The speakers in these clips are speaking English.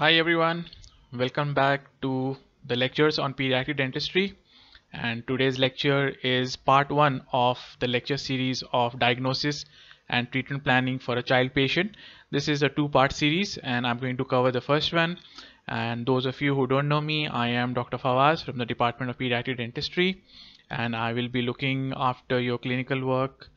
Hi everyone, welcome back to the lectures on pediatric dentistry and today's lecture is part one of the lecture series of diagnosis and treatment planning for a child patient. This is a two-part series and I'm going to cover the first one and those of you who don't know me, I am Dr. Fawaz from the Department of Pediatric Dentistry and I will be looking after your clinical work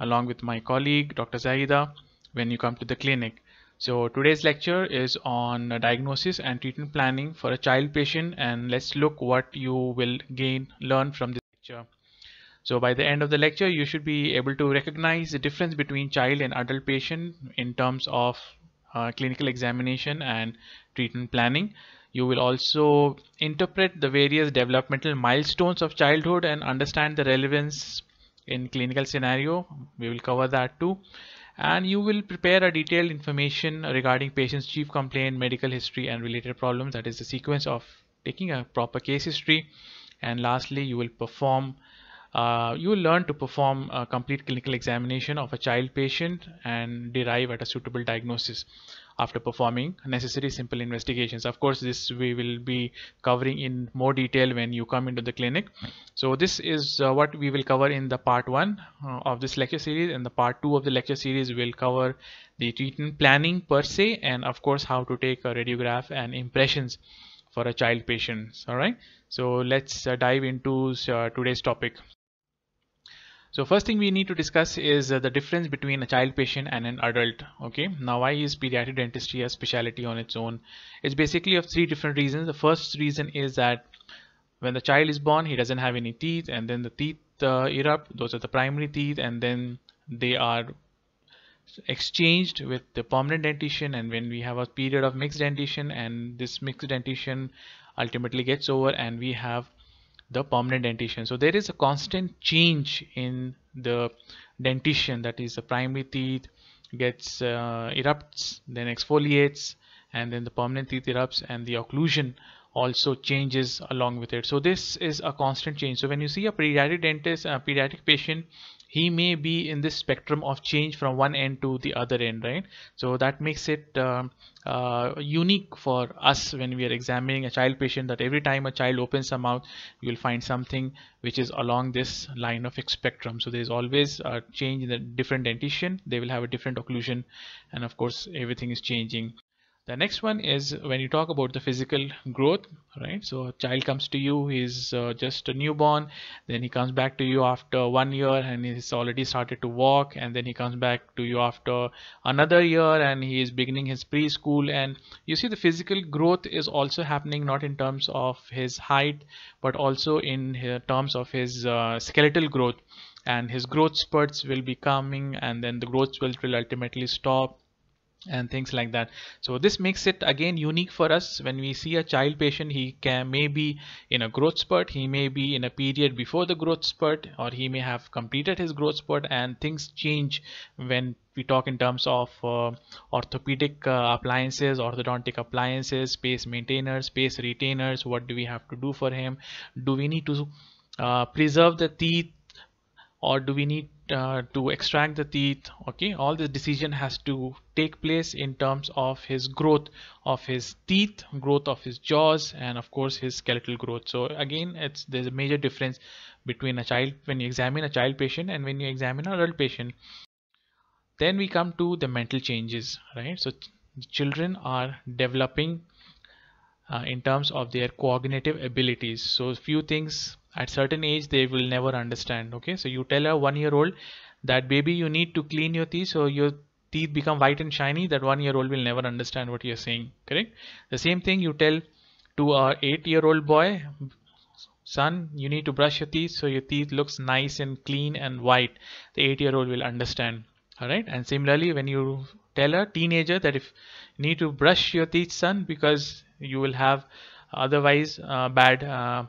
along with my colleague Dr. Zaida when you come to the clinic so today's lecture is on diagnosis and treatment planning for a child patient and let's look what you will gain learn from this lecture. So by the end of the lecture you should be able to recognize the difference between child and adult patient in terms of uh, clinical examination and treatment planning. You will also interpret the various developmental milestones of childhood and understand the relevance in clinical scenario. We will cover that too and you will prepare a detailed information regarding patient's chief complaint, medical history and related problems. That is the sequence of taking a proper case history. And lastly, you will perform uh, you will learn to perform a complete clinical examination of a child patient and derive at a suitable diagnosis after performing necessary simple investigations. Of course, this we will be covering in more detail when you come into the clinic. So this is uh, what we will cover in the part one uh, of this lecture series and the part two of the lecture series will cover the treatment planning per se and of course how to take a radiograph and impressions for a child patient. All right. So let's uh, dive into uh, today's topic. So first thing we need to discuss is uh, the difference between a child patient and an adult. Okay, now why is pediatric dentistry a specialty on its own? It's basically of three different reasons. The first reason is that when the child is born, he doesn't have any teeth, and then the teeth uh, erupt. Those are the primary teeth, and then they are exchanged with the permanent dentition. And when we have a period of mixed dentition, and this mixed dentition ultimately gets over, and we have the permanent dentition so there is a constant change in the dentition that is the primary teeth gets uh, erupts then exfoliates and then the permanent teeth erupts and the occlusion also changes along with it so this is a constant change so when you see a pediatric dentist a uh, pediatric patient he may be in this spectrum of change from one end to the other end right so that makes it um, uh, unique for us when we are examining a child patient that every time a child opens a mouth you will find something which is along this line of spectrum so there is always a change in the different dentition they will have a different occlusion and of course everything is changing the next one is when you talk about the physical growth right so a child comes to you he's uh, just a newborn then he comes back to you after one year and he's already started to walk and then he comes back to you after another year and he is beginning his preschool and you see the physical growth is also happening not in terms of his height but also in uh, terms of his uh, skeletal growth and his growth spurts will be coming and then the growth will ultimately stop and things like that so this makes it again unique for us when we see a child patient he can may be in a growth spurt he may be in a period before the growth spurt or he may have completed his growth spurt and things change when we talk in terms of uh, orthopedic uh, appliances orthodontic appliances space maintainers space retainers what do we have to do for him do we need to uh, preserve the teeth or do we need uh, to extract the teeth okay all the decision has to take place in terms of his growth of his teeth growth of his jaws and of course his skeletal growth so again it's there's a major difference between a child when you examine a child patient and when you examine an adult patient then we come to the mental changes right so children are developing uh, in terms of their cognitive abilities so few things at certain age they will never understand okay so you tell a one year old that baby you need to clean your teeth so your teeth become white and shiny that one year old will never understand what you're saying correct the same thing you tell to a eight year old boy son you need to brush your teeth so your teeth looks nice and clean and white the eight year old will understand all right and similarly when you tell a teenager that if you need to brush your teeth son because you will have otherwise uh, bad uh,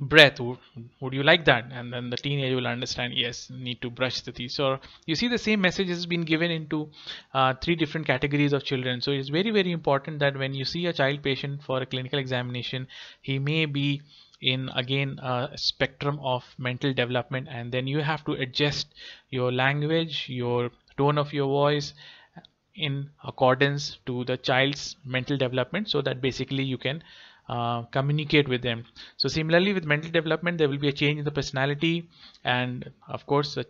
breath would you like that and then the teenager will understand yes need to brush the teeth so you see the same message has been given into uh, three different categories of children so it's very very important that when you see a child patient for a clinical examination he may be in again a spectrum of mental development and then you have to adjust your language your tone of your voice in accordance to the child's mental development so that basically you can uh, communicate with them. So similarly with mental development, there will be a change in the personality and of course a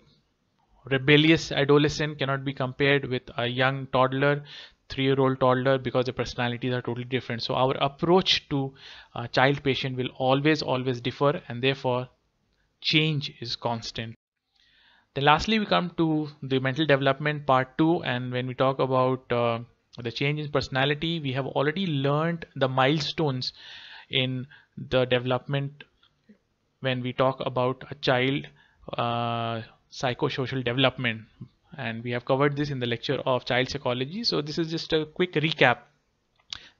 rebellious adolescent cannot be compared with a young toddler three-year-old toddler because the personalities are totally different so our approach to uh, child patient will always always differ and therefore change is constant then lastly we come to the mental development part 2 and when we talk about uh, the change in personality we have already learned the milestones in the development when we talk about a child uh, psychosocial development and we have covered this in the lecture of child psychology so this is just a quick recap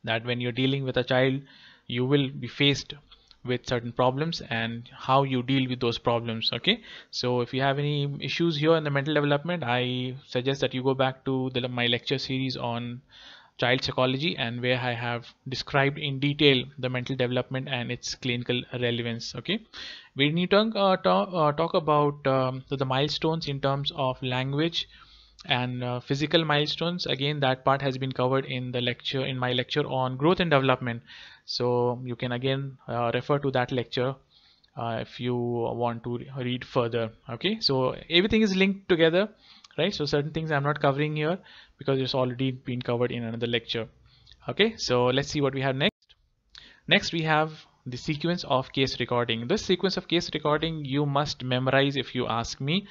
that when you're dealing with a child you will be faced with certain problems and how you deal with those problems okay so if you have any issues here in the mental development I suggest that you go back to the, my lecture series on child psychology and where I have described in detail the mental development and its clinical relevance okay we need to uh, talk, uh, talk about um, the milestones in terms of language and uh, physical milestones again that part has been covered in the lecture in my lecture on growth and development so you can again uh, refer to that lecture uh, if you want to read further okay so everything is linked together right so certain things I'm not covering here because it's already been covered in another lecture okay so let's see what we have next next we have the sequence of case recording. This sequence of case recording you must memorize if you ask me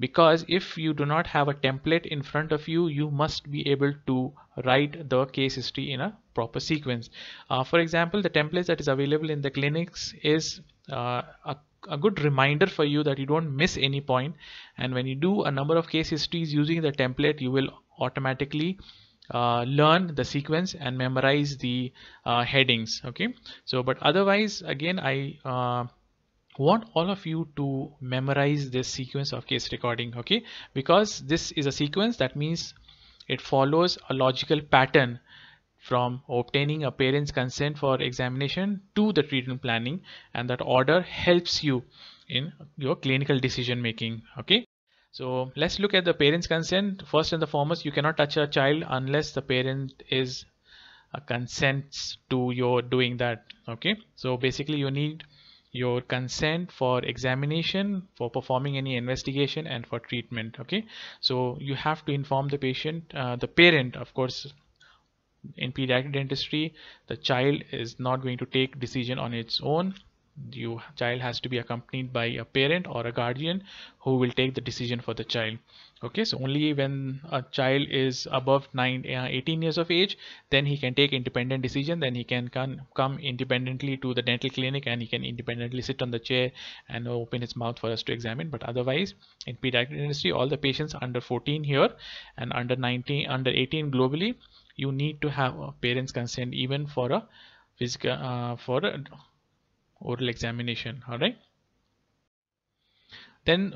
because if you do not have a template in front of you, you must be able to write the case history in a proper sequence. Uh, for example, the template that is available in the clinics is uh, a a good reminder for you that you don't miss any point and when you do a number of case histories using the template you will automatically uh, learn the sequence and memorize the uh, headings okay so but otherwise again I uh, want all of you to memorize this sequence of case recording okay because this is a sequence that means it follows a logical pattern from obtaining a parent's consent for examination to the treatment planning and that order helps you in your clinical decision making okay so let's look at the parent's consent. First and the foremost, you cannot touch a child unless the parent is uh, consents to your doing that. Okay. So basically you need your consent for examination, for performing any investigation and for treatment. Okay. So you have to inform the patient, uh, the parent, of course, in pediatric dentistry, the child is not going to take decision on its own your child has to be accompanied by a parent or a guardian who will take the decision for the child okay so only when a child is above 9 uh, 18 years of age then he can take independent decision then he can come independently to the dental clinic and he can independently sit on the chair and open his mouth for us to examine but otherwise in pediatric industry, all the patients under 14 here and under 19 under 18 globally you need to have a parent's consent even for a physical uh, for a oral examination all right then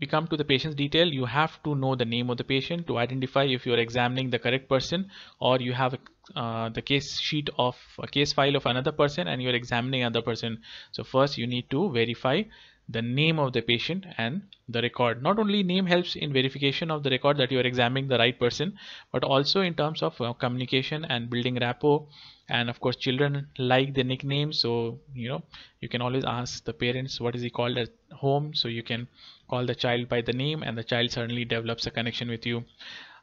we come to the patient's detail you have to know the name of the patient to identify if you are examining the correct person or you have uh, the case sheet of a case file of another person and you are examining another person so first you need to verify the name of the patient and the record. Not only name helps in verification of the record that you are examining the right person, but also in terms of uh, communication and building rapport. And of course, children like the nickname, so you know you can always ask the parents what is he called at home, so you can call the child by the name, and the child suddenly develops a connection with you.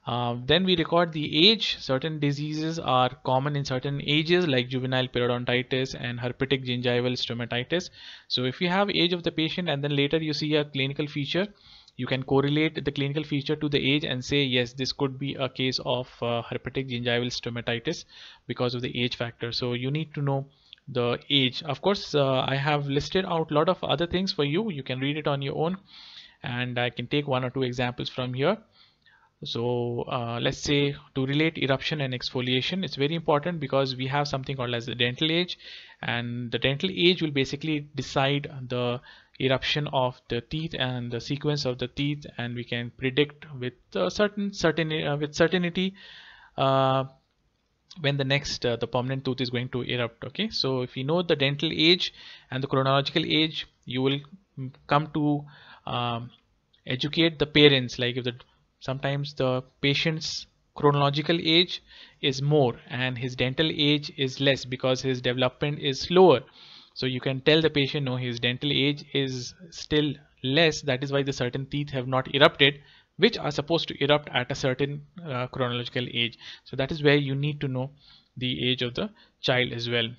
Uh, then we record the age. Certain diseases are common in certain ages like juvenile periodontitis and herpetic gingival stomatitis. So if you have age of the patient and then later you see a clinical feature, you can correlate the clinical feature to the age and say yes this could be a case of uh, herpetic gingival stomatitis because of the age factor. So you need to know the age. Of course uh, I have listed out a lot of other things for you. You can read it on your own and I can take one or two examples from here. So uh, let's say to relate eruption and exfoliation, it's very important because we have something called as the dental age and the dental age will basically decide the eruption of the teeth and the sequence of the teeth and we can predict with certain certain uh, with certainty uh, when the next uh, the permanent tooth is going to erupt okay so if you know the dental age and the chronological age you will come to um, educate the parents like if the sometimes the patient's chronological age is more and his dental age is less because his development is slower so you can tell the patient no his dental age is still less that is why the certain teeth have not erupted which are supposed to erupt at a certain uh, chronological age so that is where you need to know the age of the child as well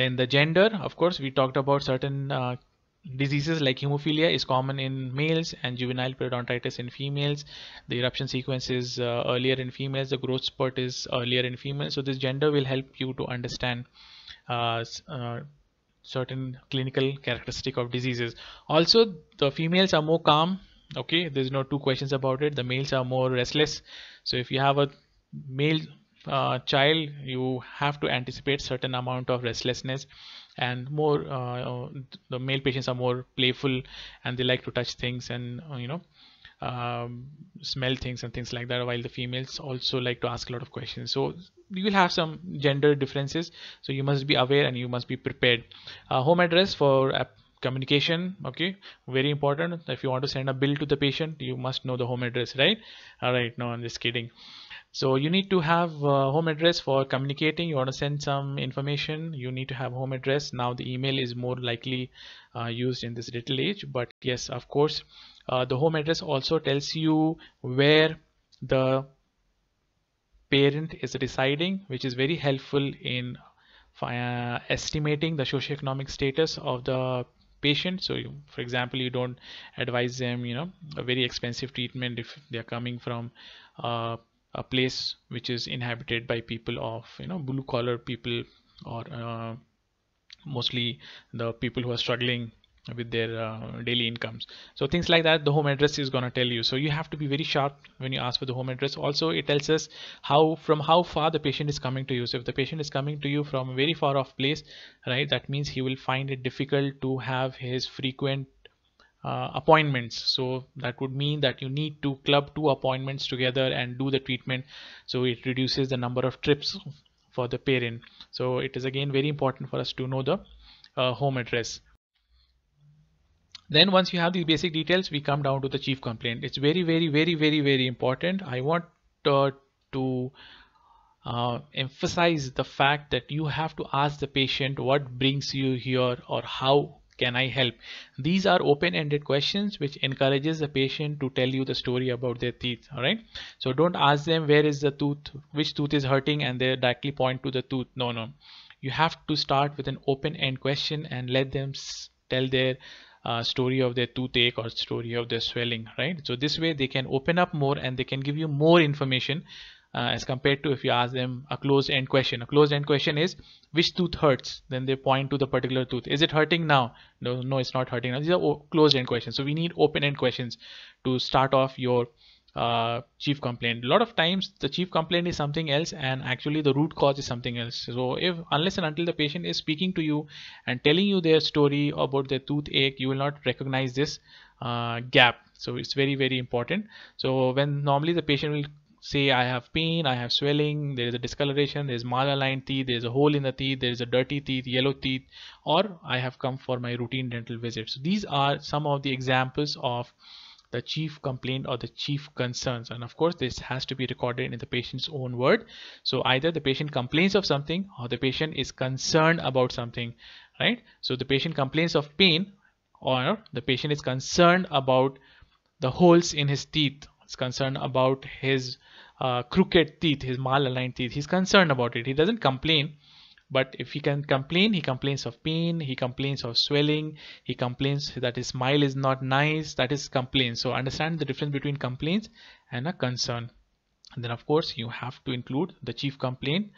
then the gender of course we talked about certain uh, diseases like hemophilia is common in males and juvenile periodontitis in females the eruption sequence is uh, earlier in females the growth spurt is earlier in females so this gender will help you to understand uh, uh, certain clinical characteristic of diseases also the females are more calm okay there's no two questions about it the males are more restless so if you have a male uh, child you have to anticipate certain amount of restlessness and more uh, the male patients are more playful and they like to touch things and uh, you know um, smell things and things like that while the females also like to ask a lot of questions so you will have some gender differences so you must be aware and you must be prepared uh, home address for communication okay very important if you want to send a bill to the patient you must know the home address right all right no i'm just kidding so you need to have home address for communicating. You want to send some information. You need to have home address. Now the email is more likely uh, used in this digital age. But yes, of course, uh, the home address also tells you where the parent is residing which is very helpful in uh, estimating the socioeconomic status of the patient so you, for example you don't advise them you know a very expensive treatment if they are coming from uh, a place which is inhabited by people of you know blue collar people or uh, mostly the people who are struggling with their uh, daily incomes so things like that the home address is going to tell you so you have to be very sharp when you ask for the home address also it tells us how from how far the patient is coming to you so if the patient is coming to you from a very far off place right that means he will find it difficult to have his frequent uh, appointments so that would mean that you need to club two appointments together and do the treatment so it reduces the number of trips for the parent so it is again very important for us to know the uh, home address then once you have these basic details we come down to the chief complaint it's very very very very very important i want uh, to uh, emphasize the fact that you have to ask the patient what brings you here or how can I help? These are open-ended questions which encourages the patient to tell you the story about their teeth. All right. So don't ask them where is the tooth, which tooth is hurting and they directly point to the tooth. No, no. You have to start with an open-end question and let them tell their uh, story of their toothache or story of their swelling right so this way they can open up more and they can give you more information uh, as compared to if you ask them a closed end question. A closed end question is which tooth hurts? Then they point to the particular tooth. Is it hurting now? No, no, it's not hurting now. These are closed end questions. So we need open end questions to start off your uh, chief complaint. A lot of times the chief complaint is something else and actually the root cause is something else. So if unless and until the patient is speaking to you and telling you their story about their toothache, you will not recognize this uh, gap. So it's very, very important. So when normally the patient will say I have pain, I have swelling, there is a discoloration, there is malaligned teeth, there is a hole in the teeth, there is a dirty teeth, yellow teeth, or I have come for my routine dental visit. So these are some of the examples of the chief complaint or the chief concerns and of course this has to be recorded in the patient's own word so either the patient complains of something or the patient is concerned about something right so the patient complains of pain or the patient is concerned about the holes in his teeth it's concerned about his uh, crooked teeth, his malaligned teeth. He's concerned about it. He doesn't complain, but if he can complain, he complains of pain, he complains of swelling, he complains that his smile is not nice. That is complaint. So understand the difference between complaints and a concern. And then of course you have to include the chief complaint,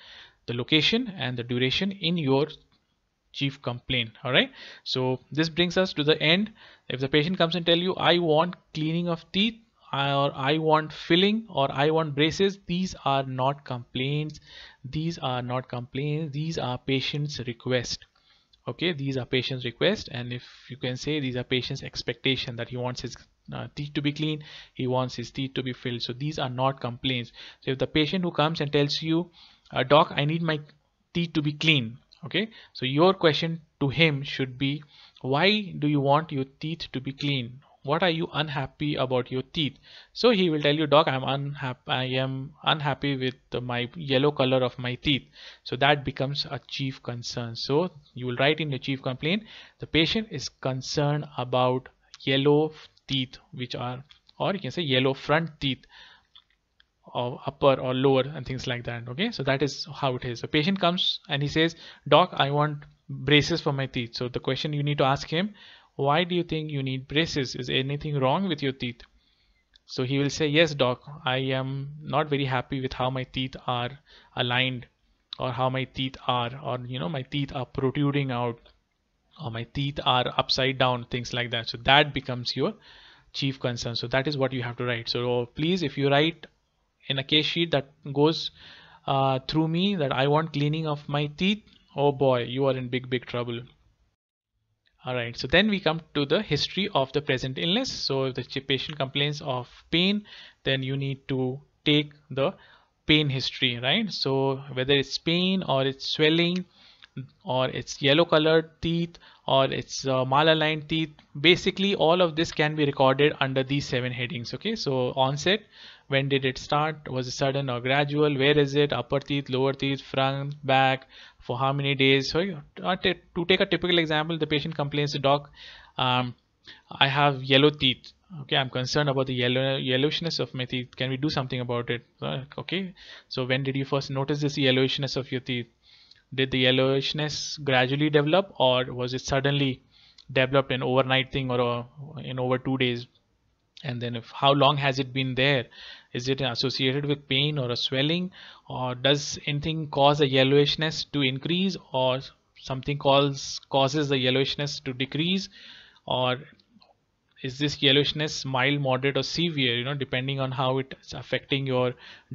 the location and the duration in your chief complaint all right so this brings us to the end if the patient comes and tell you i want cleaning of teeth or I want filling or I want braces these are not complaints these are not complaints these are patients request okay these are patients request and if you can say these are patients expectation that he wants his uh, teeth to be clean he wants his teeth to be filled so these are not complaints so if the patient who comes and tells you uh, doc I need my teeth to be clean okay so your question to him should be why do you want your teeth to be clean what are you unhappy about your teeth so he will tell you doc i'm unhappy i am unhappy with my yellow color of my teeth so that becomes a chief concern so you will write in the chief complaint the patient is concerned about yellow teeth which are or you can say yellow front teeth or upper or lower and things like that okay so that is how it is the patient comes and he says doc i want braces for my teeth so the question you need to ask him why do you think you need braces? Is anything wrong with your teeth? So he will say, Yes, doc, I am not very happy with how my teeth are aligned or how my teeth are, or you know, my teeth are protruding out or my teeth are upside down, things like that. So that becomes your chief concern. So that is what you have to write. So oh, please, if you write in a case sheet that goes uh, through me that I want cleaning of my teeth, oh boy, you are in big, big trouble all right so then we come to the history of the present illness so if the patient complains of pain then you need to take the pain history right so whether it's pain or it's swelling or it's yellow colored teeth or it's uh, teeth basically all of this can be recorded under these seven headings okay so onset when did it start was it sudden or gradual where is it upper teeth lower teeth front back for how many days. So to take a typical example, the patient complains to doc, um, I have yellow teeth. Okay, I'm concerned about the yellow yellowishness of my teeth. Can we do something about it? Okay, so when did you first notice this yellowishness of your teeth? Did the yellowishness gradually develop or was it suddenly developed an overnight thing or in over two days? and then if how long has it been there is it associated with pain or a swelling or does anything cause a yellowishness to increase or something calls causes the yellowishness to decrease or is this yellowishness mild moderate or severe you know depending on how it's affecting your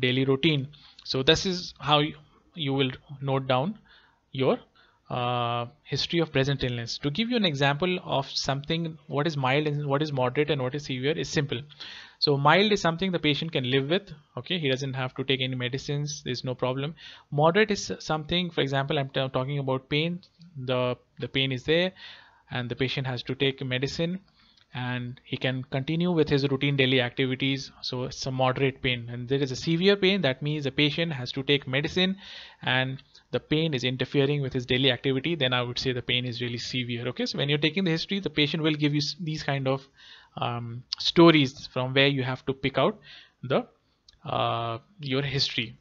daily routine so this is how you will note down your uh, history of present illness. To give you an example of something, what is mild and what is moderate and what is severe is simple. So mild is something the patient can live with. Okay, he doesn't have to take any medicines. There's no problem. Moderate is something, for example, I'm talking about pain. The, the pain is there and the patient has to take medicine and he can continue with his routine daily activities so it's a moderate pain and there is a severe pain that means the patient has to take medicine and the pain is interfering with his daily activity, then I would say the pain is really severe. Okay, so when you're taking the history, the patient will give you these kind of um, stories from where you have to pick out the uh, your history.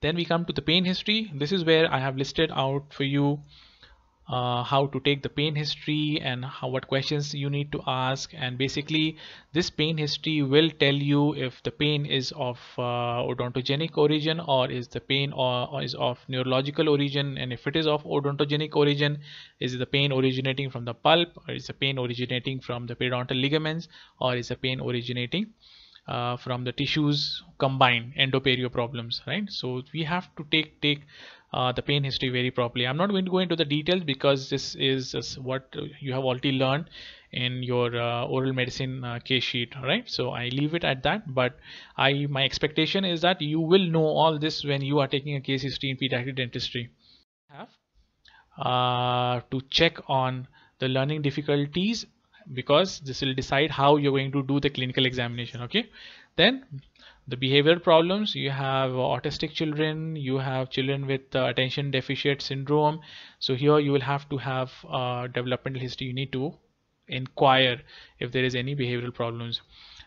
Then we come to the pain history. This is where I have listed out for you uh, how to take the pain history and how what questions you need to ask and basically this pain history will tell you if the pain is of uh, odontogenic origin or is the pain or, or, is of neurological origin and if it is of odontogenic origin is the pain originating from the pulp or is the pain originating from the periodontal ligaments or is the pain originating uh, from the tissues combined endoperio problems right so we have to take take uh, the pain history very properly. I'm not going to go into the details because this is, what you have already learned in your uh, oral medicine uh, case sheet right so i leave it at that but i my expectation is that you will know all this when you are taking a case history in pediatric dentistry have uh, to check on the learning difficulties because this will decide how you're going to do the clinical examination okay then the behavior problems you have autistic children you have children with uh, attention deficit syndrome so here you will have to have uh, developmental history you need to inquire if there is any behavioral problems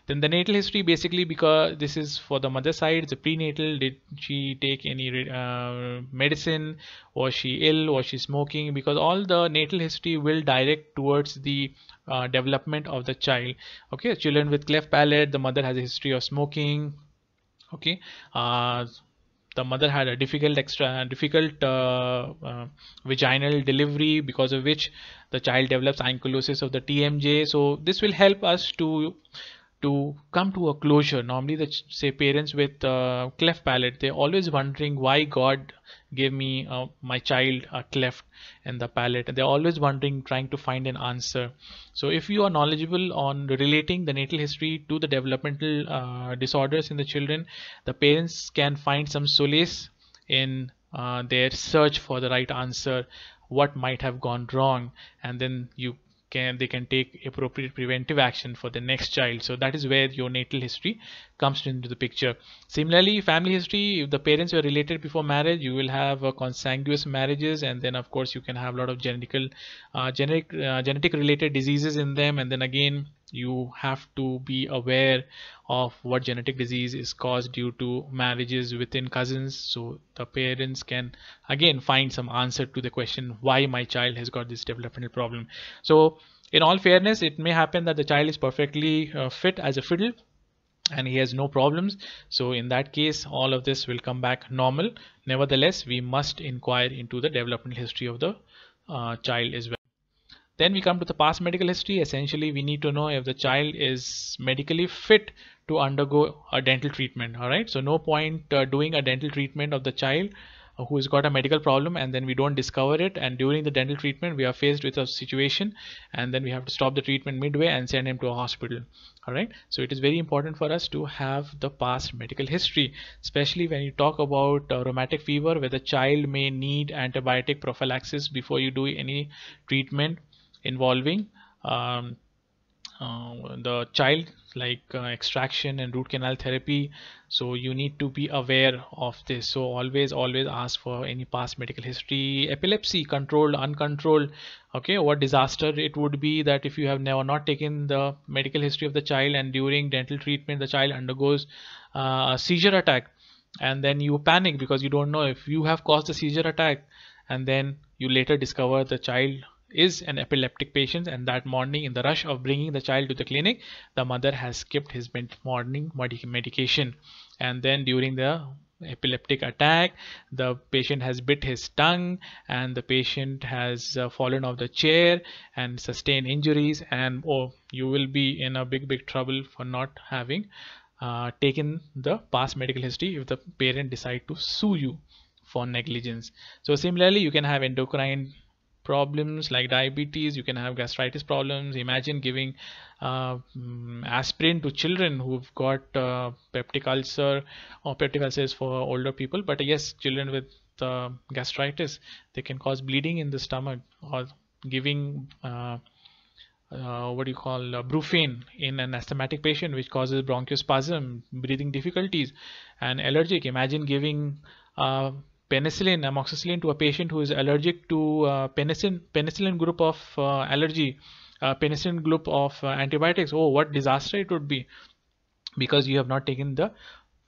then the natal history basically because this is for the mother side the prenatal did she take any uh, medicine was she ill was she smoking because all the natal history will direct towards the uh, development of the child okay children with cleft palate the mother has a history of smoking okay uh, the mother had a difficult extra difficult uh, uh, vaginal delivery because of which the child develops ankylosis of the TMJ so this will help us to to come to a closure normally the say parents with uh, cleft palate they're always wondering why god gave me uh, my child a cleft in the palate and they're always wondering trying to find an answer so if you are knowledgeable on relating the natal history to the developmental uh, disorders in the children the parents can find some solace in uh, their search for the right answer what might have gone wrong and then you can they can take appropriate preventive action for the next child so that is where your natal history comes into the picture similarly family history if the parents were related before marriage you will have uh, consanguineous marriages and then of course you can have a lot of genetical uh, genetic uh, genetic related diseases in them and then again you have to be aware of what genetic disease is caused due to marriages within cousins so the parents can again find some answer to the question why my child has got this developmental problem so in all fairness it may happen that the child is perfectly uh, fit as a fiddle and he has no problems so in that case all of this will come back normal nevertheless we must inquire into the developmental history of the uh, child as well then we come to the past medical history. Essentially, we need to know if the child is medically fit to undergo a dental treatment. All right, so no point uh, doing a dental treatment of the child who's got a medical problem and then we don't discover it and during the dental treatment we are faced with a situation and then we have to stop the treatment midway and send him to a hospital alright so it is very important for us to have the past medical history especially when you talk about uh, rheumatic fever where the child may need antibiotic prophylaxis before you do any treatment involving um, uh, the child like uh, extraction and root canal therapy so you need to be aware of this so always always ask for any past medical history epilepsy controlled uncontrolled okay what disaster it would be that if you have never not taken the medical history of the child and during dental treatment the child undergoes uh, a seizure attack and then you panic because you don't know if you have caused the seizure attack and then you later discover the child is an epileptic patient and that morning in the rush of bringing the child to the clinic the mother has skipped his morning medication and then during the epileptic attack the patient has bit his tongue and the patient has uh, fallen off the chair and sustained injuries and oh you will be in a big big trouble for not having uh, taken the past medical history if the parent decide to sue you for negligence so similarly you can have endocrine problems like diabetes you can have gastritis problems imagine giving uh, mm, aspirin to children who've got uh, peptic ulcer or peptic ulcers for older people but yes children with uh, gastritis they can cause bleeding in the stomach or giving uh, uh what do you call uh, brufen in an asthmatic patient which causes bronchospasm breathing difficulties and allergic imagine giving uh, penicillin, amoxicillin to a patient who is allergic to uh, penicillin, penicillin group of uh, allergy, uh, penicillin group of uh, antibiotics, oh, what disaster it would be because you have not taken the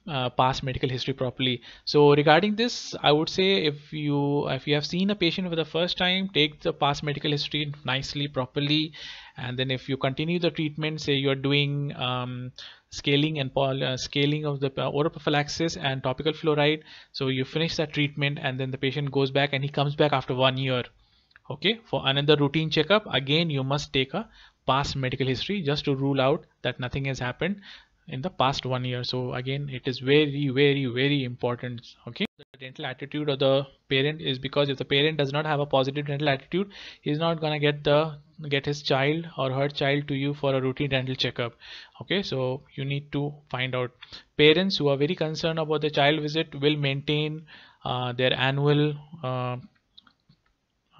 uh, past medical history properly so regarding this I would say if you if you have seen a patient for the first time take the past medical history nicely properly and then if you continue the treatment say you're doing um, scaling and uh, scaling of the oral prophylaxis and topical fluoride so you finish that treatment and then the patient goes back and he comes back after one year okay for another routine checkup again you must take a past medical history just to rule out that nothing has happened in the past one year. So again, it is very, very, very important. Okay. The dental attitude of the parent is because if the parent does not have a positive dental attitude, he's not going to get the get his child or her child to you for a routine dental checkup okay so you need to find out parents who are very concerned about the child visit will maintain uh, their annual uh,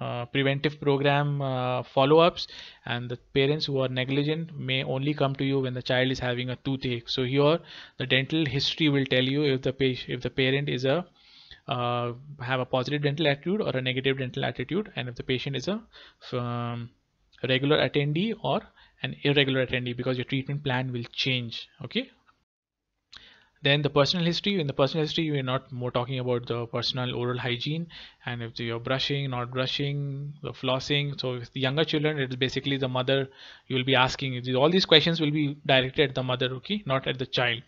uh, preventive program uh, follow-ups and the parents who are negligent may only come to you when the child is having a toothache so here the dental history will tell you if the patient if the parent is a uh, have a positive dental attitude or a negative dental attitude and if the patient is a um, regular attendee or an irregular attendee because your treatment plan will change okay then the personal history in the personal history we're not more talking about the personal oral hygiene and if you're brushing not brushing the flossing so with the younger children it's basically the mother you will be asking all these questions will be directed at the mother okay not at the child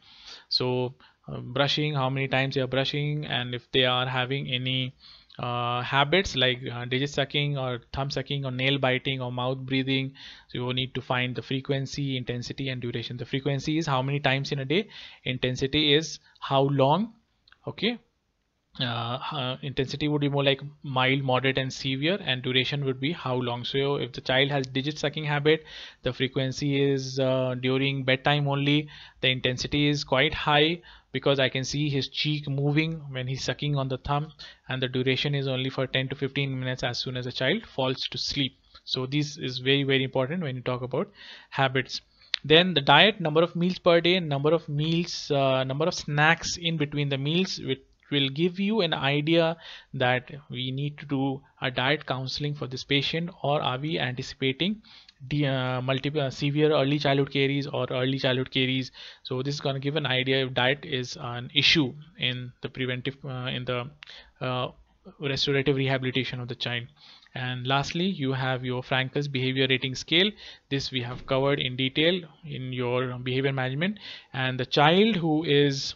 so uh, brushing how many times they are brushing and if they are having any uh, habits like uh, digit sucking or thumb sucking or nail biting or mouth breathing so you will need to find the frequency intensity and duration the frequency is how many times in a day intensity is how long okay uh, uh, intensity would be more like mild moderate and severe and duration would be how long so if the child has digit sucking habit the frequency is uh, during bedtime only the intensity is quite high because I can see his cheek moving when he's sucking on the thumb and the duration is only for 10 to 15 minutes as soon as the child falls to sleep so this is very very important when you talk about habits then the diet number of meals per day number of meals uh, number of snacks in between the meals with will give you an idea that we need to do a diet counseling for this patient or are we anticipating the, uh, multiple uh, severe early childhood caries or early childhood caries so this is going to give an idea if diet is an issue in the preventive uh, in the uh, restorative rehabilitation of the child and lastly you have your Frankel's behavior rating scale this we have covered in detail in your behavior management and the child who is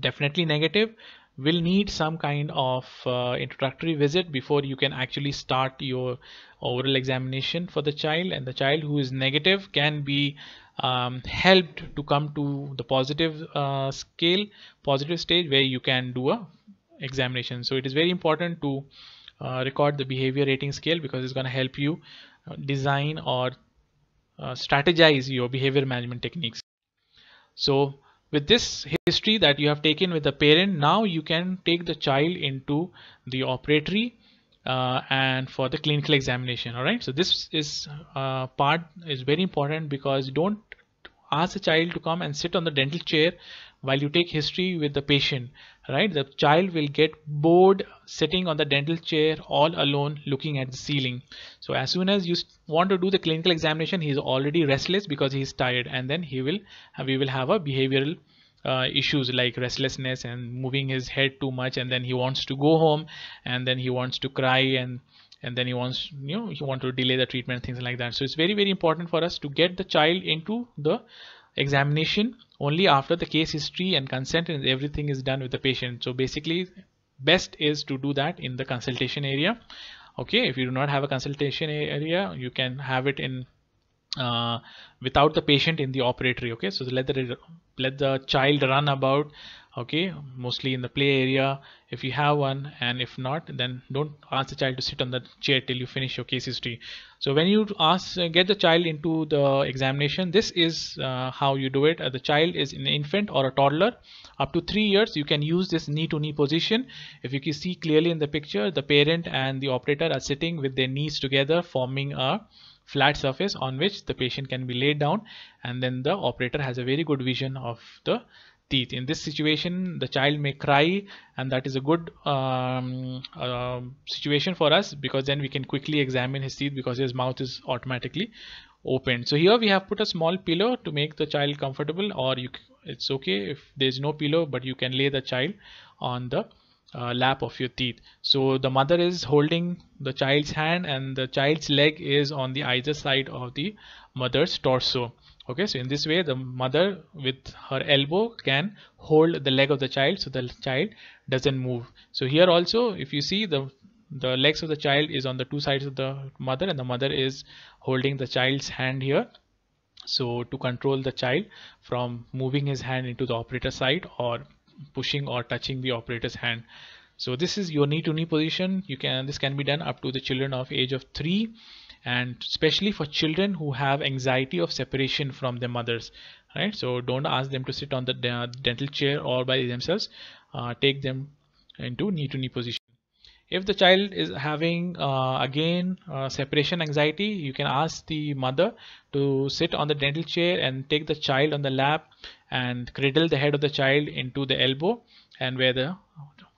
definitely negative will need some kind of uh, introductory visit before you can actually start your oral examination for the child and the child who is negative can be um, helped to come to the positive uh, scale positive stage where you can do a examination so it is very important to uh, record the behavior rating scale because it's going to help you uh, design or uh, strategize your behavior management techniques so with this history that you have taken with the parent now you can take the child into the operatory uh, and for the clinical examination all right so this is uh, part is very important because don't ask the child to come and sit on the dental chair while you take history with the patient right the child will get bored sitting on the dental chair all alone looking at the ceiling so as soon as you want to do the clinical examination he is already restless because he is tired and then he will we will have a behavioral uh, issues like restlessness and moving his head too much and then he wants to go home and then he wants to cry and and then he wants you know he want to delay the treatment things like that so it's very very important for us to get the child into the examination only after the case history and consent and everything is done with the patient so basically best is to do that in the consultation area okay if you do not have a consultation area you can have it in uh, without the patient in the operatory okay so let the let the child run about okay mostly in the play area if you have one and if not then don't ask the child to sit on the chair till you finish your case history so when you ask uh, get the child into the examination this is uh, how you do it uh, the child is an infant or a toddler up to three years you can use this knee to knee position if you can see clearly in the picture the parent and the operator are sitting with their knees together forming a flat surface on which the patient can be laid down and then the operator has a very good vision of the teeth. In this situation, the child may cry and that is a good um, uh, situation for us because then we can quickly examine his teeth because his mouth is automatically opened. So here we have put a small pillow to make the child comfortable or you, it's okay if there's no pillow but you can lay the child on the uh, lap of your teeth. So the mother is holding the child's hand and the child's leg is on the either side of the mother's torso okay so in this way the mother with her elbow can hold the leg of the child so the child doesn't move so here also if you see the the legs of the child is on the two sides of the mother and the mother is holding the child's hand here so to control the child from moving his hand into the operator side or pushing or touching the operator's hand so this is your knee to knee position you can this can be done up to the children of age of 3 and especially for children who have anxiety of separation from their mothers right so don't ask them to sit on the uh, dental chair all by themselves uh, take them into knee to knee position if the child is having uh, again uh, separation anxiety you can ask the mother to sit on the dental chair and take the child on the lap and cradle the head of the child into the elbow and where the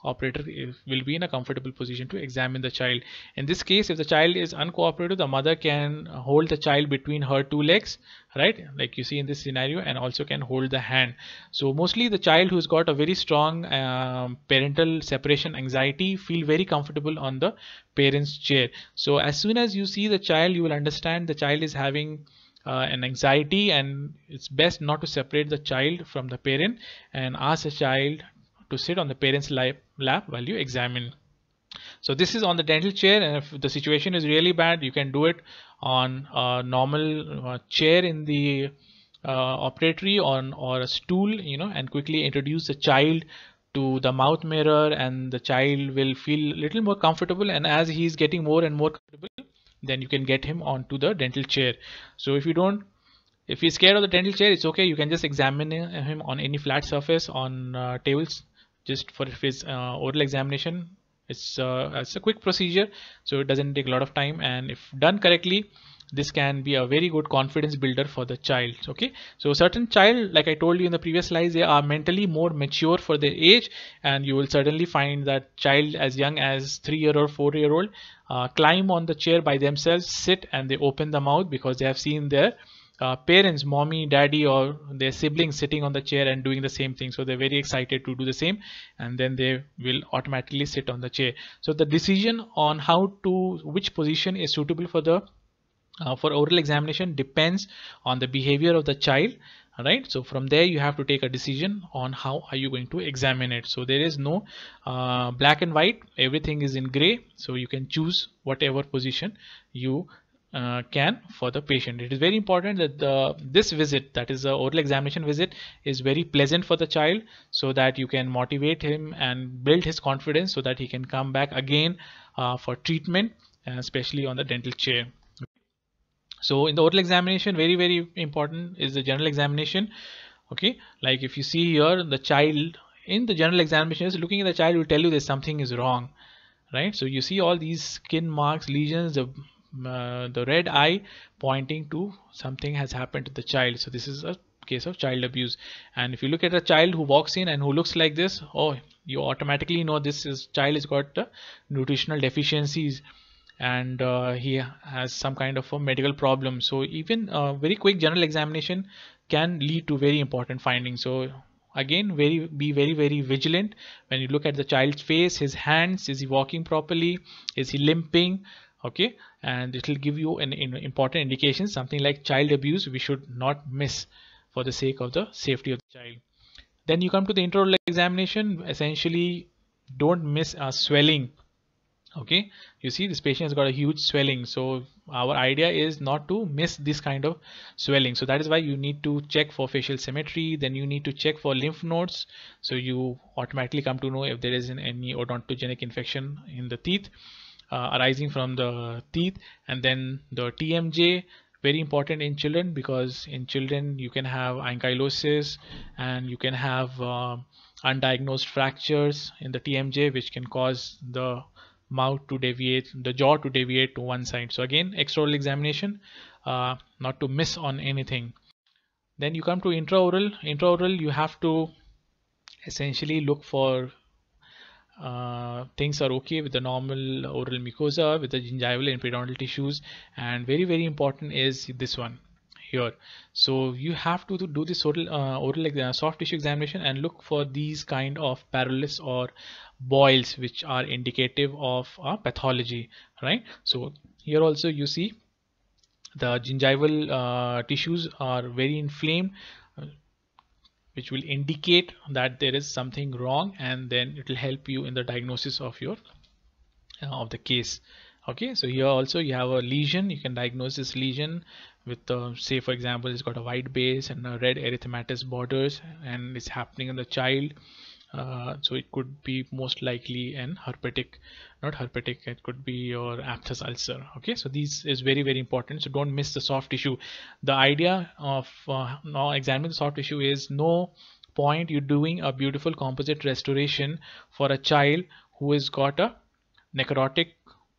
operator will be in a comfortable position to examine the child. In this case, if the child is uncooperative, the mother can hold the child between her two legs, right? Like you see in this scenario and also can hold the hand. So mostly the child who's got a very strong um, parental separation anxiety feel very comfortable on the parent's chair. So as soon as you see the child, you will understand the child is having uh, an anxiety and it's best not to separate the child from the parent and ask the child to sit on the parent's lap while you examine. So this is on the dental chair and if the situation is really bad, you can do it on a normal uh, chair in the uh, operatory on or a stool, you know, and quickly introduce the child to the mouth mirror and the child will feel a little more comfortable and as he is getting more and more comfortable, then you can get him onto the dental chair. So if you don't if he's scared of the dental chair, it's okay. You can just examine him on any flat surface, on uh, tables, just for his uh, oral examination it's, uh, it's a quick procedure so it doesn't take a lot of time and if done correctly this can be a very good confidence builder for the child okay so certain child like i told you in the previous slides they are mentally more mature for their age and you will certainly find that child as young as three year or four year old uh, climb on the chair by themselves sit and they open the mouth because they have seen their uh, parents, mommy, daddy, or their siblings sitting on the chair and doing the same thing. So they're very excited to do the same, and then they will automatically sit on the chair. So the decision on how to which position is suitable for the uh, for oral examination depends on the behavior of the child. right? So from there you have to take a decision on how are you going to examine it. So there is no uh, black and white. Everything is in gray. So you can choose whatever position you uh, can for the patient. It is very important that the, this visit, that is the oral examination visit, is very pleasant for the child so that you can motivate him and build his confidence so that he can come back again uh, for treatment, uh, especially on the dental chair. So in the oral examination, very, very important is the general examination. Okay, like if you see here, the child in the general examination is looking at the child will tell you that something is wrong right so you see all these skin marks lesions the uh, the red eye pointing to something has happened to the child so this is a case of child abuse and if you look at a child who walks in and who looks like this oh you automatically know this is child has got uh, nutritional deficiencies and uh, he has some kind of a medical problem so even a very quick general examination can lead to very important findings so again very be very very vigilant when you look at the child's face his hands is he walking properly is he limping okay and it will give you an, an important indication something like child abuse we should not miss for the sake of the safety of the child then you come to the intraoral examination essentially don't miss a swelling okay you see this patient has got a huge swelling so our idea is not to miss this kind of swelling so that is why you need to check for facial symmetry then you need to check for lymph nodes so you automatically come to know if there is an, any odontogenic infection in the teeth uh, arising from the teeth and then the TMJ very important in children because in children you can have ankylosis and you can have uh, undiagnosed fractures in the TMJ which can cause the mouth to deviate the jaw to deviate to one side so again extraoral examination uh, not to miss on anything then you come to intraoral intraoral you have to essentially look for uh, things are okay with the normal oral mucosa with the gingival and periodontal tissues and very very important is this one here so you have to do this oral, uh, oral uh, soft tissue examination and look for these kind of paralysis or boils which are indicative of uh, pathology right so here also you see the gingival tissues are very inflamed which will indicate that there is something wrong and then it will help you in the diagnosis of your uh, of the case okay so here also you have a lesion you can diagnose this lesion with uh, say for example it's got a white base and a red erythematous borders and it's happening in the child uh, so it could be most likely an herpetic not herpetic it could be your aphthous ulcer okay so these is very very important so don't miss the soft tissue the idea of uh, now examining the soft tissue is no point you're doing a beautiful composite restoration for a child who has got a necrotic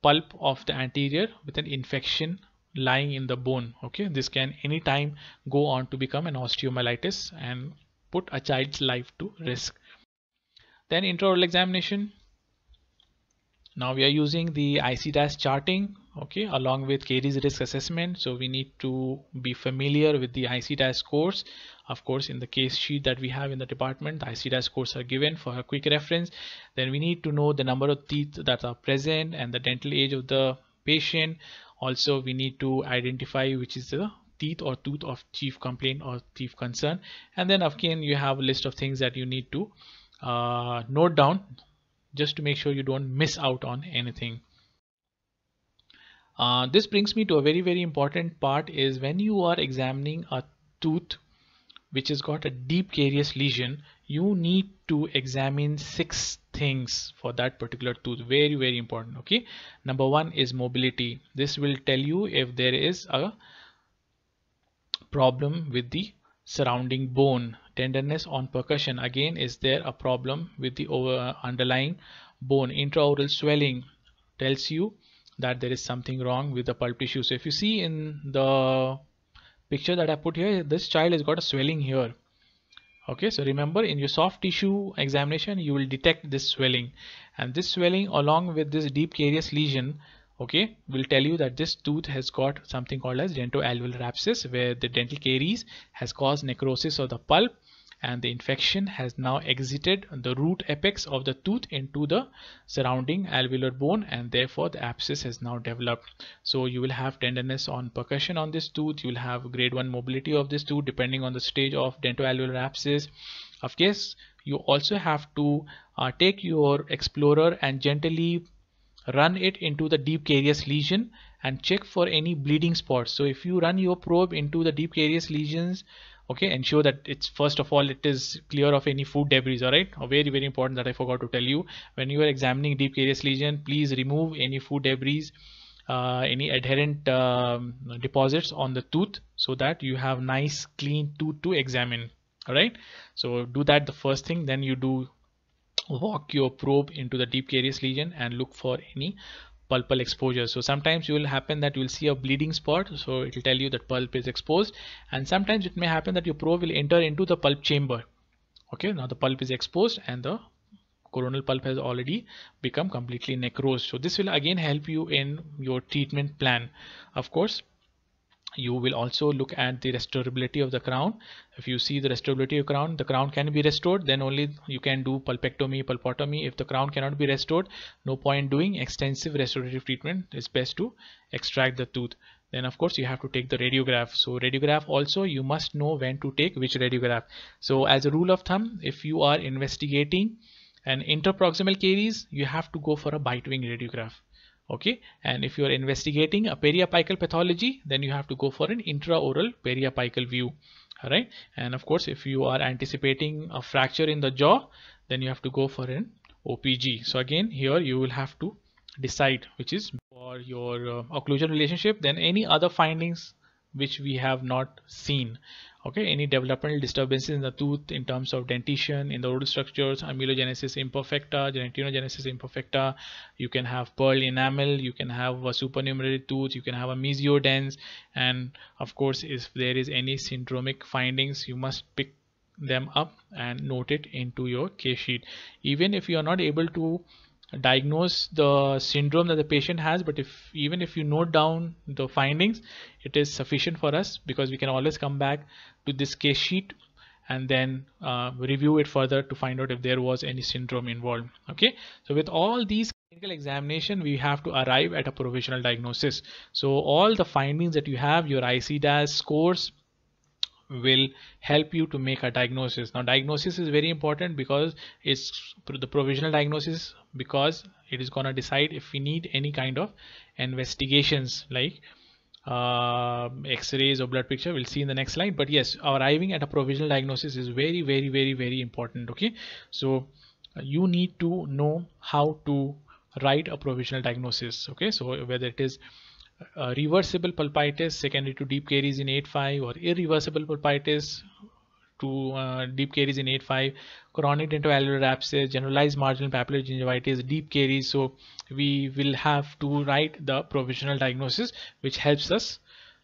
pulp of the anterior with an infection lying in the bone okay this can anytime go on to become an osteomyelitis and put a child's life to risk then intraoral examination. Now we are using the ICDAS charting, okay, along with KD's risk assessment. So we need to be familiar with the ICDAS scores. Of course, in the case sheet that we have in the department, the ICDAS scores are given for a quick reference. Then we need to know the number of teeth that are present and the dental age of the patient. Also, we need to identify which is the teeth or tooth of chief complaint or chief concern. And then again, you have a list of things that you need to uh, note down just to make sure you don't miss out on anything. Uh, this brings me to a very very important part is when you are examining a tooth which has got a deep carious lesion you need to examine six things for that particular tooth very very important okay number one is mobility this will tell you if there is a problem with the surrounding bone tenderness on percussion again is there a problem with the underlying bone intraoral swelling tells you that there is something wrong with the pulp tissue so if you see in the picture that I put here this child has got a swelling here okay so remember in your soft tissue examination you will detect this swelling and this swelling along with this deep carious lesion okay will tell you that this tooth has got something called as dentoalveolar abscess where the dental caries has caused necrosis of the pulp and the infection has now exited the root apex of the tooth into the surrounding alveolar bone and therefore the abscess has now developed so you will have tenderness on percussion on this tooth you will have grade 1 mobility of this tooth depending on the stage of dentoalveolar abscess of course you also have to uh, take your explorer and gently run it into the deep carious lesion and check for any bleeding spots so if you run your probe into the deep carious lesions okay ensure that it's first of all it is clear of any food debris all right very very important that i forgot to tell you when you are examining deep carious lesion please remove any food debris uh, any adherent um, deposits on the tooth so that you have nice clean tooth to examine all right so do that the first thing then you do walk your probe into the deep carious lesion and look for any pulpal exposure so sometimes you will happen that you will see a bleeding spot so it will tell you that pulp is exposed and sometimes it may happen that your probe will enter into the pulp chamber okay now the pulp is exposed and the coronal pulp has already become completely necrosed so this will again help you in your treatment plan of course you will also look at the restorability of the crown if you see the restorability of crown the crown can be restored then only you can do pulpectomy pulpotomy if the crown cannot be restored no point doing extensive restorative treatment it's best to extract the tooth then of course you have to take the radiograph so radiograph also you must know when to take which radiograph so as a rule of thumb if you are investigating an interproximal caries you have to go for a bite wing radiograph okay and if you are investigating a periapical pathology then you have to go for an intraoral periapical view all right and of course if you are anticipating a fracture in the jaw then you have to go for an OPG so again here you will have to decide which is for your uh, occlusion relationship than any other findings which we have not seen okay any developmental disturbances in the tooth in terms of dentition in the oral structures amelogenesis imperfecta dentinogenesis imperfecta you can have pearl enamel you can have a supernumerary tooth you can have a mesiodens and of course if there is any syndromic findings you must pick them up and note it into your case sheet even if you are not able to diagnose the syndrome that the patient has but if even if you note down the findings it is sufficient for us because we can always come back to this case sheet and then uh, review it further to find out if there was any syndrome involved okay so with all these clinical examination we have to arrive at a provisional diagnosis so all the findings that you have your ICDAS scores will help you to make a diagnosis. Now diagnosis is very important because it's the provisional diagnosis because it is going to decide if we need any kind of investigations like uh, x-rays or blood picture we'll see in the next slide but yes arriving at a provisional diagnosis is very very very very important okay so uh, you need to know how to write a provisional diagnosis okay so whether it is uh, reversible pulpitis secondary to deep caries in 8.5 or irreversible pulpitis to uh, deep caries in 8.5, chronic dentoalveolar abscess, generalized marginal papillary gingivitis, deep caries. So we will have to write the provisional diagnosis which helps us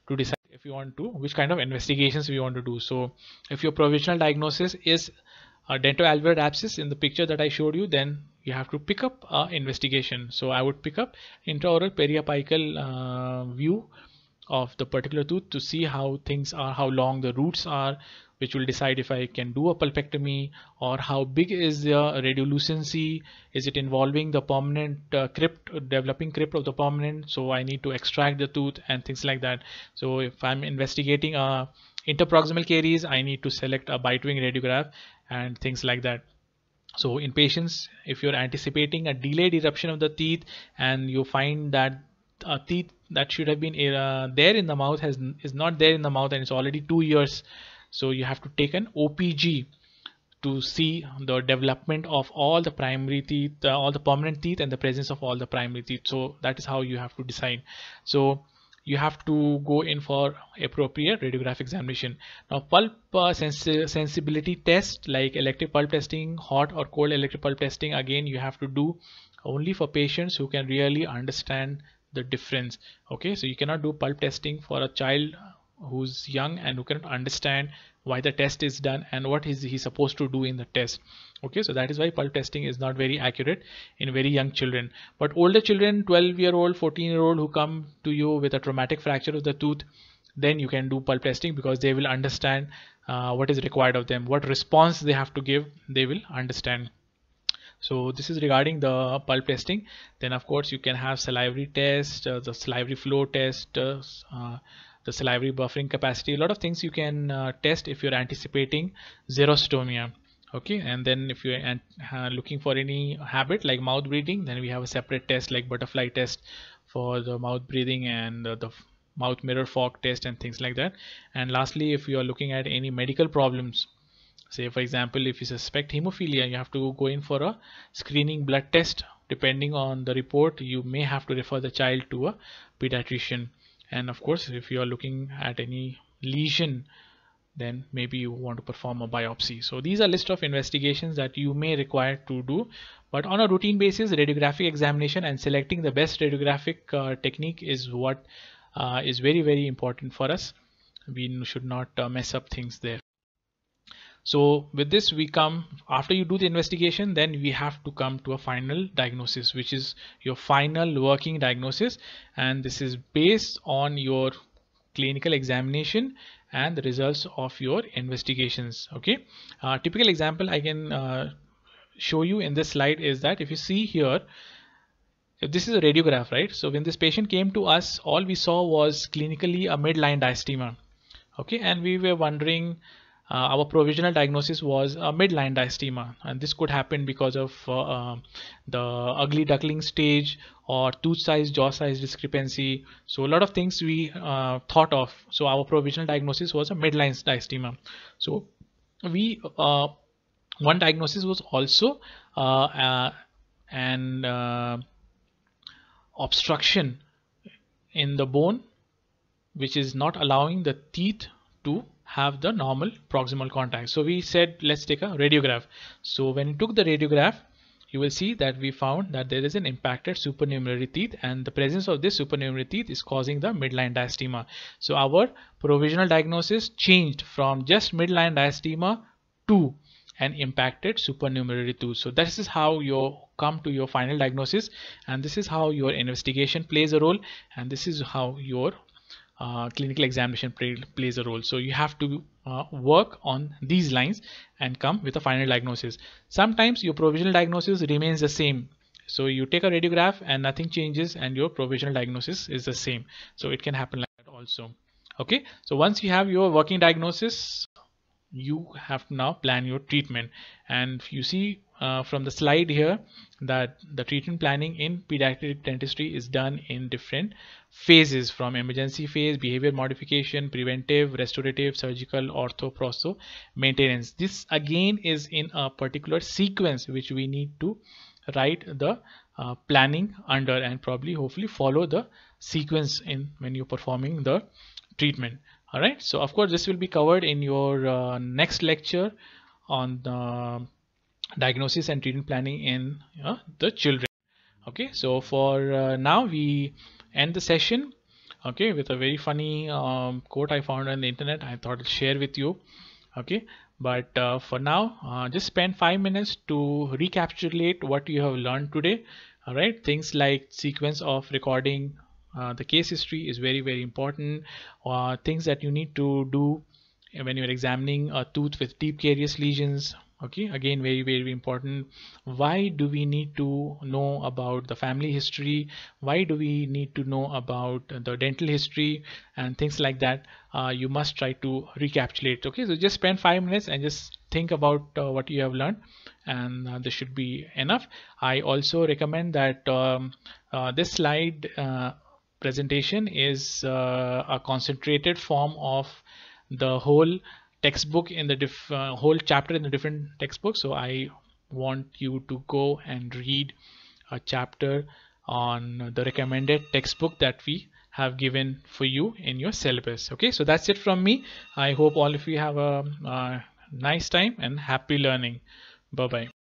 to decide if we want to, which kind of investigations we want to do. So if your provisional diagnosis is a uh, dentoalveolar abscess in the picture that I showed you, then you have to pick up a investigation so I would pick up intraoral periapical uh, view of the particular tooth to see how things are how long the roots are which will decide if I can do a pulpectomy or how big is the radiolucency is it involving the permanent uh, crypt developing crypt of the permanent so I need to extract the tooth and things like that so if I'm investigating a uh, interproximal caries I need to select a bite wing radiograph and things like that so in patients, if you're anticipating a delayed eruption of the teeth and you find that a teeth that should have been uh, there in the mouth has is not there in the mouth and it's already two years, so you have to take an OPG to see the development of all the primary teeth, uh, all the permanent teeth and the presence of all the primary teeth. So that is how you have to decide. So you have to go in for appropriate radiograph examination. Now pulp uh, sensibility test like electric pulp testing, hot or cold electric pulp testing again you have to do only for patients who can really understand the difference. Okay, so you cannot do pulp testing for a child who's young and who cannot understand why the test is done and what is he supposed to do in the test okay so that is why pulp testing is not very accurate in very young children but older children 12 year old 14 year old who come to you with a traumatic fracture of the tooth then you can do pulp testing because they will understand uh, what is required of them what response they have to give they will understand so this is regarding the pulp testing then of course you can have salivary test uh, the salivary flow test uh, uh the salivary buffering capacity a lot of things you can uh, test if you're anticipating xerostomia okay and then if you're uh, looking for any habit like mouth breathing then we have a separate test like butterfly test for the mouth breathing and uh, the mouth mirror fog test and things like that and lastly if you are looking at any medical problems say for example if you suspect hemophilia you have to go in for a screening blood test depending on the report you may have to refer the child to a pediatrician and of course if you are looking at any lesion then maybe you want to perform a biopsy. So these are list of investigations that you may require to do. But on a routine basis, radiographic examination and selecting the best radiographic uh, technique is what uh, is very, very important for us. We should not uh, mess up things there. So with this, we come after you do the investigation, then we have to come to a final diagnosis, which is your final working diagnosis. And this is based on your clinical examination and the results of your investigations okay uh, typical example I can uh, show you in this slide is that if you see here if this is a radiograph right so when this patient came to us all we saw was clinically a midline diastema okay and we were wondering uh, our provisional diagnosis was a midline diastema and this could happen because of uh, uh, the ugly duckling stage or tooth size jaw size discrepancy so a lot of things we thought of so our provisional diagnosis was a midline diastema so we one diagnosis was also an obstruction in the bone which is not allowing the teeth to have the normal proximal contact. So we said let's take a radiograph. So when you took the radiograph, you will see that we found that there is an impacted supernumerary teeth and the presence of this supernumerary teeth is causing the midline diastema. So our provisional diagnosis changed from just midline diastema to an impacted supernumerary tooth. So this is how you come to your final diagnosis and this is how your investigation plays a role and this is how your uh, clinical examination play, plays a role. So you have to uh, work on these lines and come with a final diagnosis. Sometimes your provisional diagnosis remains the same. So you take a radiograph and nothing changes and your provisional diagnosis is the same. So it can happen like that also. Okay, so once you have your working diagnosis, you have to now plan your treatment and you see uh, from the slide here that the treatment planning in pediatric dentistry is done in different phases from emergency phase, behavior modification, preventive, restorative, surgical, ortho, proso, maintenance. This again is in a particular sequence which we need to write the uh, planning under and probably hopefully follow the sequence in when you're performing the treatment. All right. So of course this will be covered in your uh, next lecture on the diagnosis and treatment planning in uh, the children okay so for uh, now we end the session okay with a very funny um, quote i found on the internet i thought i share with you okay but uh, for now uh, just spend five minutes to recapitulate what you have learned today all right things like sequence of recording uh, the case history is very very important uh, things that you need to do when you're examining a tooth with deep carious lesions okay again very very important why do we need to know about the family history why do we need to know about the dental history and things like that uh, you must try to recapitulate okay so just spend five minutes and just think about uh, what you have learned and uh, this should be enough i also recommend that um, uh, this slide uh, presentation is uh, a concentrated form of the whole textbook in the diff, uh, whole chapter in the different textbook so I want you to go and read a chapter on the recommended textbook that we have given for you in your syllabus okay so that's it from me I hope all of you have a, a uh, nice time and happy learning bye bye